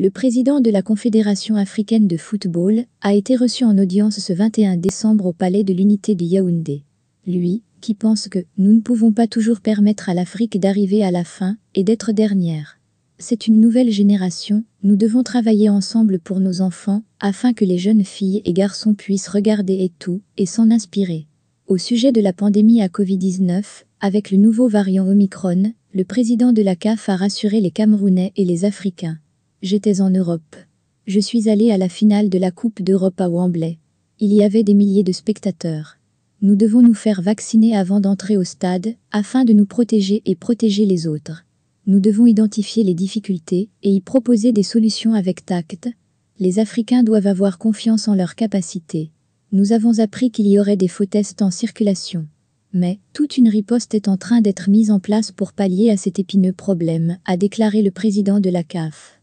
Le président de la Confédération africaine de football a été reçu en audience ce 21 décembre au Palais de l'Unité de Yaoundé. Lui, qui pense que nous ne pouvons pas toujours permettre à l'Afrique d'arriver à la fin et d'être dernière. C'est une nouvelle génération, nous devons travailler ensemble pour nos enfants, afin que les jeunes filles et garçons puissent regarder et tout, et s'en inspirer. Au sujet de la pandémie à Covid-19, avec le nouveau variant Omicron, le président de la CAF a rassuré les Camerounais et les Africains. J'étais en Europe. Je suis allé à la finale de la Coupe d'Europe à Wembley. Il y avait des milliers de spectateurs. Nous devons nous faire vacciner avant d'entrer au stade, afin de nous protéger et protéger les autres. Nous devons identifier les difficultés et y proposer des solutions avec tact. Les Africains doivent avoir confiance en leurs capacités. Nous avons appris qu'il y aurait des faux tests en circulation. Mais toute une riposte est en train d'être mise en place pour pallier à cet épineux problème, a déclaré le président de la CAF.